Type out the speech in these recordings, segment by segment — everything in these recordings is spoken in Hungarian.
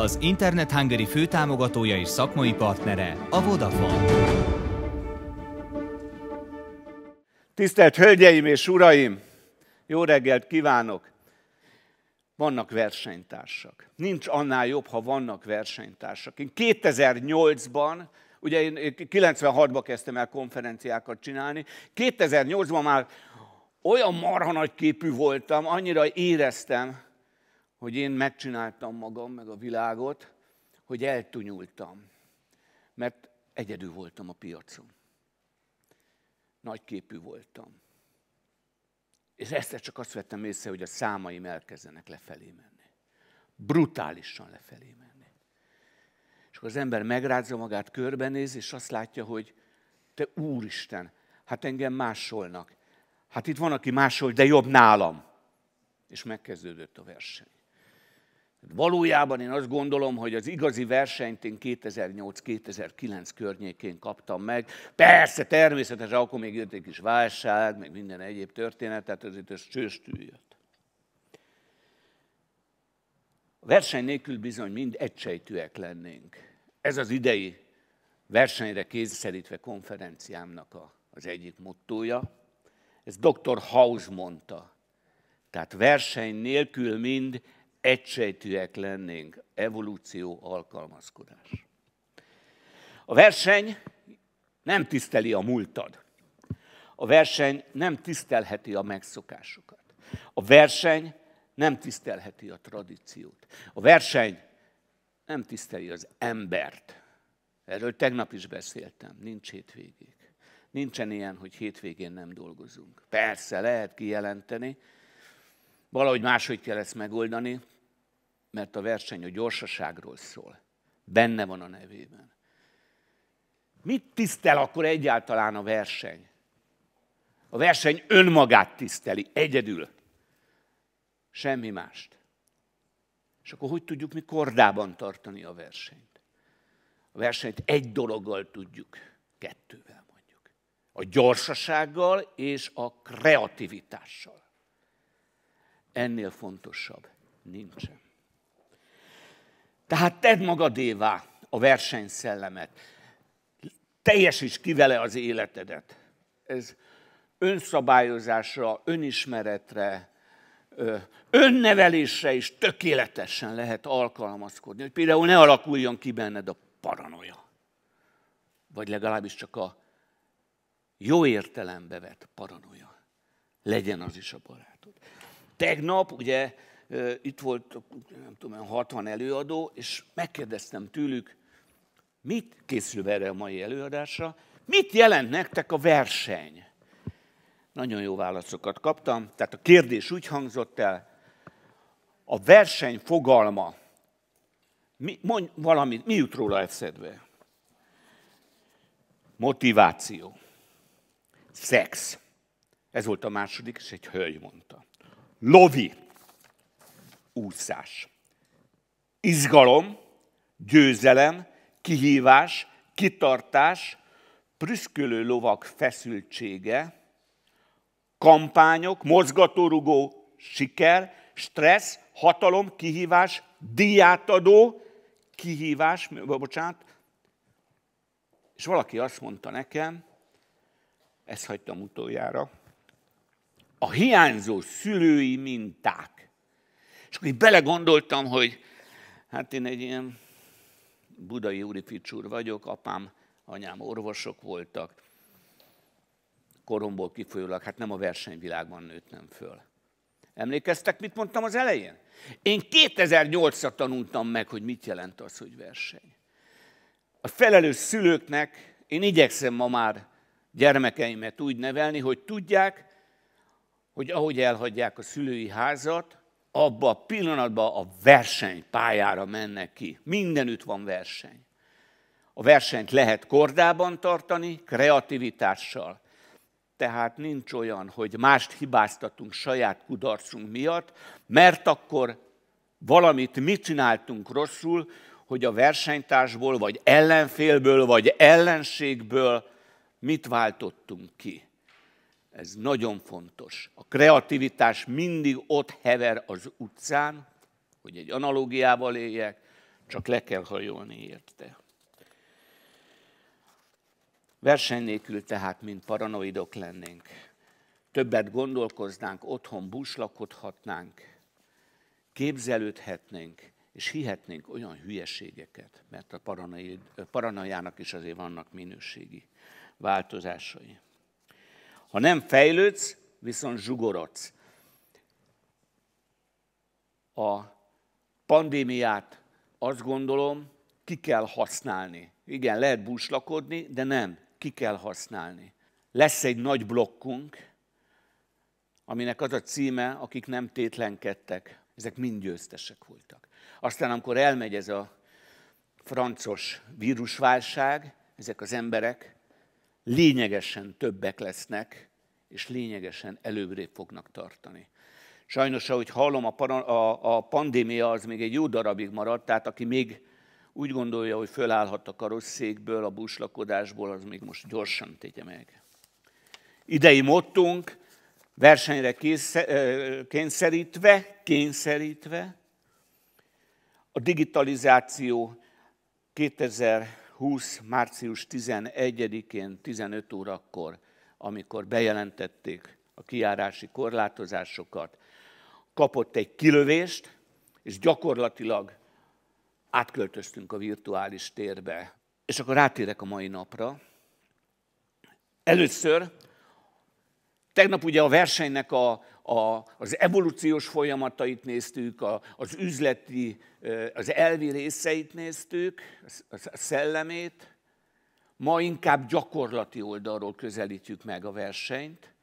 az Internet Hungary főtámogatója és szakmai partnere a Vodafone. Tisztelt Hölgyeim és Uraim! Jó reggelt kívánok! Vannak versenytársak. Nincs annál jobb, ha vannak versenytársak. Én 2008-ban Ugye én 96-ban kezdtem el konferenciákat csinálni. 2008-ban már olyan marha nagy képű voltam, annyira éreztem, hogy én megcsináltam magam, meg a világot, hogy eltunyultam, mert egyedül voltam a piacon. Nagyképű voltam. És ezt csak azt vettem észre, hogy a számaim elkezdenek lefelé menni. Brutálisan lefelé menni. És akkor az ember megrázza magát, körbenéz, és azt látja, hogy te úristen, hát engem másolnak. Hát itt van, aki másol, de jobb nálam. És megkezdődött a verseny. Valójában én azt gondolom, hogy az igazi versenyt én 2008-2009 környékén kaptam meg. Persze, természetesen akkor még jött egy kis válság, meg minden egyéb történet, tehát ez ez csőstű jött. A verseny nélkül bizony mind egysejtűek lennénk. Ez az idei versenyre kényszerítve konferenciámnak a, az egyik mottója. Ez dr. House mondta. Tehát verseny nélkül mind egysejtűek lennénk, evolúció, alkalmazkodás. A verseny nem tiszteli a múltad. A verseny nem tisztelheti a megszokásokat. A verseny nem tisztelheti a tradíciót. A verseny nem tiszteli az embert. Erről tegnap is beszéltem, nincs hétvégék. Nincsen ilyen, hogy hétvégén nem dolgozunk. Persze, lehet kijelenteni, Valahogy máshogy kell ezt megoldani, mert a verseny a gyorsaságról szól. Benne van a nevében. Mit tisztel akkor egyáltalán a verseny? A verseny önmagát tiszteli, egyedül. Semmi mást. És akkor hogy tudjuk mi kordában tartani a versenyt? A versenyt egy dologgal tudjuk, kettővel mondjuk. A gyorsasággal és a kreativitással. Ennél fontosabb nincsen. Tehát tedd magadévá a versenyszellemet. Teljesíts ki vele az életedet. Ez önszabályozásra, önismeretre, önnevelésre is tökéletesen lehet alkalmazkodni, hogy például ne alakuljon ki benned a paranoia. Vagy legalábbis csak a jó értelembe vett paranoia. Legyen az is a barátod tegnap ugye itt volt, nem tudom, 60 előadó, és megkérdeztem tőlük, mit készül erre a mai előadásra, mit jelent nektek a verseny? Nagyon jó válaszokat kaptam, tehát a kérdés úgy hangzott el, a verseny fogalma, mi, mondj valamit, mi jut róla eszedbe? Motiváció. Szex. Ez volt a második, és egy hölgy mondta lovi, úszás. Izgalom, győzelem, kihívás, kitartás, prüszkölő lovak feszültsége, kampányok, mozgatórugó, siker, stressz, hatalom, kihívás, diátadó, kihívás, bocsánat, és valaki azt mondta nekem, ezt hagytam utoljára, a hiányzó szülői minták. És akkor így belegondoltam, hogy hát én egy ilyen budai úri ficsúr vagyok, apám, anyám orvosok voltak, koromból kifolyólag, hát nem a versenyvilágban nőttem föl. Emlékeztek, mit mondtam az elején? Én 2008-ra tanultam meg, hogy mit jelent az, hogy verseny. A felelős szülőknek én igyekszem ma már gyermekeimet úgy nevelni, hogy tudják, hogy ahogy elhagyják a szülői házat, abba a pillanatban a pályára mennek ki. Mindenütt van verseny. A versenyt lehet kordában tartani, kreativitással. Tehát nincs olyan, hogy mást hibáztatunk saját kudarcunk miatt, mert akkor valamit mi csináltunk rosszul, hogy a versenytársból, vagy ellenfélből, vagy ellenségből mit váltottunk ki. Ez nagyon fontos. A kreativitás mindig ott hever az utcán, hogy egy analógiával éljek, csak le kell hajolni érte. Verseny nélkül tehát, mint paranoidok lennénk. Többet gondolkoznánk, otthon búslakodhatnánk, képzelődhetnénk, és hihetnénk olyan hülyeségeket, mert a paranoiának is azért vannak minőségi változásai. Ha nem fejlődsz, viszont zsugorodsz. A pandémiát azt gondolom, ki kell használni. Igen, lehet búslakodni, de nem, ki kell használni. Lesz egy nagy blokkunk, aminek az a címe, akik nem tétlenkedtek, ezek mind győztesek voltak. Aztán, amikor elmegy ez a francos vírusválság, ezek az emberek lényegesen többek lesznek, és lényegesen előbbrébb fognak tartani. Sajnos, ahogy hallom, a, para, a, a pandémia az még egy jó darabig maradt, tehát aki még úgy gondolja, hogy fölállhat a karosszékből, a buslakodásból, az még most gyorsan tegye meg. Idei mottunk, versenyre kényszerítve, kényszerítve, a digitalizáció 2000 20. március 11-én 15 órakor, amikor bejelentették a kiárási korlátozásokat, kapott egy kilövést, és gyakorlatilag átköltöztünk a virtuális térbe. És akkor rátérek a mai napra. Először, tegnap ugye a versenynek a, a, az evolúciós folyamatait néztük, a, az üzleti, az elvi részeit néztük, a szellemét. Ma inkább gyakorlati oldalról közelítjük meg a versenyt.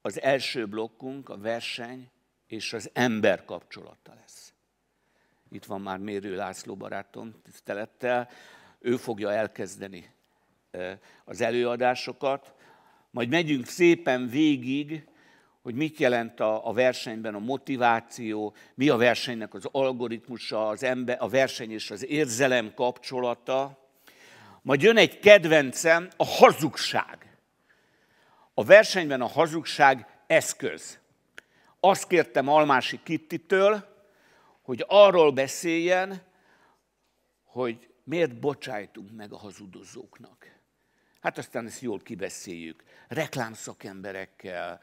Az első blokkunk a verseny és az ember kapcsolata lesz. Itt van már Mérő László barátom tisztelettel, ő fogja elkezdeni az előadásokat. Majd megyünk szépen végig hogy mit jelent a, a versenyben a motiváció, mi a versenynek az algoritmusa, az ember, a verseny és az érzelem kapcsolata. Majd jön egy kedvencem, a hazugság. A versenyben a hazugság eszköz. Azt kértem Almási Kittitől, hogy arról beszéljen, hogy miért bocsájtunk meg a hazudozóknak. Hát aztán ezt jól kibeszéljük. Reklámszakemberekkel,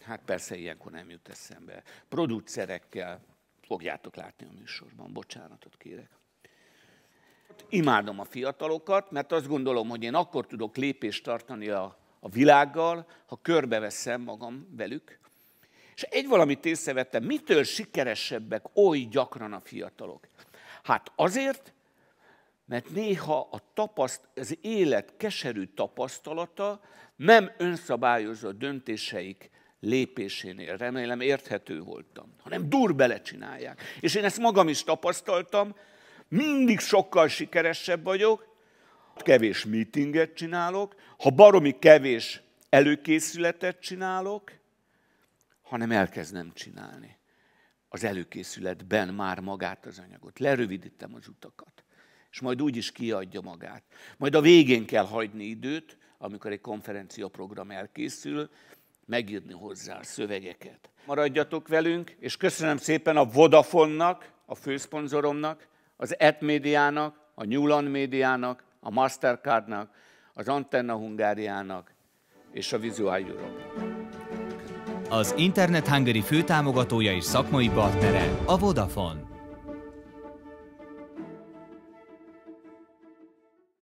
hát persze ilyenkor nem jut eszembe. Producerekkel fogjátok látni a műsorban, bocsánatot kérek. Hát imádom a fiatalokat, mert azt gondolom, hogy én akkor tudok lépést tartani a, a világgal, ha körbeveszem magam velük. És egy valamit észrevettem, mitől sikeresebbek oly gyakran a fiatalok? Hát azért, mert néha a tapaszt, az élet keserű tapasztalata nem önszabályozott döntéseik lépésénél, remélem érthető voltam, hanem dur belecsinálják. És én ezt magam is tapasztaltam, mindig sokkal sikeresebb vagyok, kevés meetinget csinálok, ha baromi kevés előkészületet csinálok, hanem elkezdem csinálni az előkészületben már magát az anyagot. Lerövidítem az utakat és majd úgy is kiadja magát. Majd a végén kell hagyni időt, amikor egy konferencia program elkészül, megírni hozzá a szövegeket. Maradjatok velünk, és köszönöm szépen a Vodafonnak, a főszponzoromnak, az Etmédiának, a Newland Médiának, a Mastercardnak, az Antenna Hungáriának és a Visual Europe. Az Internet Hungary főtámogatója és szakmai partnere a Vodafone.